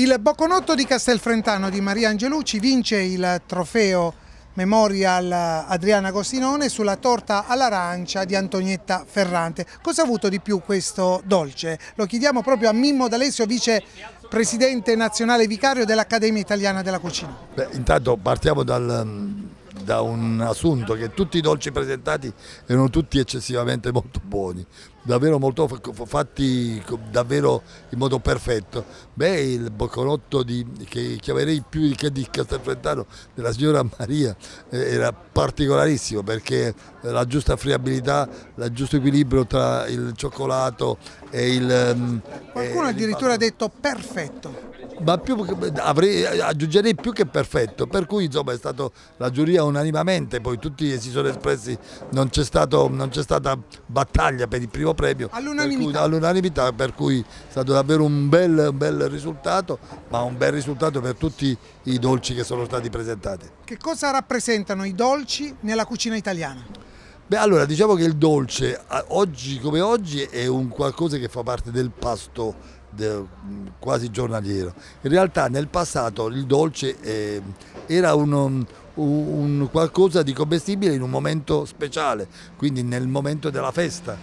Il Bocconotto di Castelfrentano di Maria Angelucci vince il trofeo Memorial Adriana Agostinone sulla torta all'arancia di Antonietta Ferrante. Cosa ha avuto di più questo dolce? Lo chiediamo proprio a Mimmo D'Alessio, vicepresidente nazionale vicario dell'Accademia Italiana della Cucina. Beh, intanto partiamo dal, da un assunto che tutti i dolci presentati erano tutti eccessivamente molto buoni, davvero molto fatti davvero in modo perfetto. Beh, il bocconotto di, che chiamerei più che di Castelfrentano della signora Maria eh, era particolarissimo perché la giusta friabilità, il giusto equilibrio tra il cioccolato e il... Mm, Qualcuno e addirittura ha detto perfetto ma più, avrei, aggiungerei più che perfetto, per cui insomma è stata la giuria unanimamente, poi tutti si sono espressi, non c'è, stata battaglia per il primo premio, all'unanimità, all per, cui è stato davvero un bel, un bel risultato, ma un bel risultato per tutti i dolci che sono stati presentati. Che cosa rappresentano i dolci nella cucina italiana? Beh, allora diciamo che il dolce oggi come oggi è un qualcosa che fa parte del pasto de, quasi giornaliero. In realtà nel passato il dolce eh, era un, um, un, qualcosa di commestibile in un momento speciale, quindi nel momento della festa.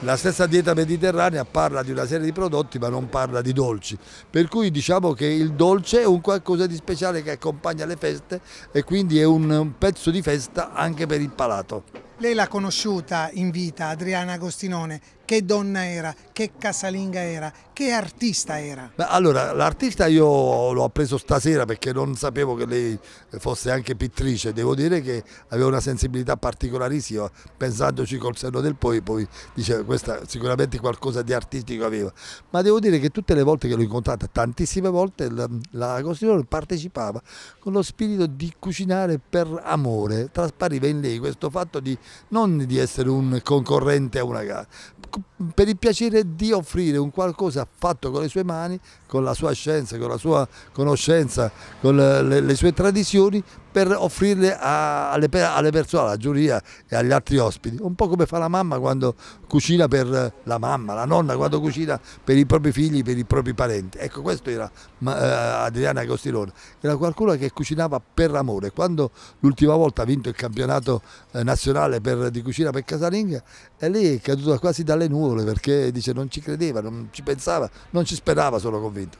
La stessa dieta mediterranea parla di una serie di prodotti ma non parla di dolci, per cui diciamo che il dolce è un qualcosa di speciale che accompagna le feste e quindi è un pezzo di festa anche per il palato. Lei l'ha conosciuta in vita, Adriana Agostinone, che donna era, che casalinga era, che artista era? Beh, allora, l'artista io l'ho appreso stasera perché non sapevo che lei fosse anche pittrice, devo dire che aveva una sensibilità particolarissima, pensandoci col senno del poi, poi diceva questa sicuramente qualcosa di artistico aveva, ma devo dire che tutte le volte che l'ho incontrata, tantissime volte, la, la partecipava con lo spirito di cucinare per amore, traspariva in lei questo fatto di non di essere un concorrente a una gara, per il piacere di offrire un qualcosa fatto con le sue mani, con la sua scienza, con la sua conoscenza, con le, le sue tradizioni, per offrirle a, alle, alle, persone, alla giuria e agli altri ospiti, un po' come fa la mamma quando cucina per la mamma, la nonna quando cucina per i propri figli, per i propri parenti. Ecco, questo era eh, Adriana Costilone, era qualcuno che cucinava per amore. Quando l'ultima volta ha vinto il campionato eh, nazionale per, di cucina per casalinga e lì è caduto quasi dalle nuvole perché dice non ci credeva, non ci pensava, non ci sperava, sono convinto.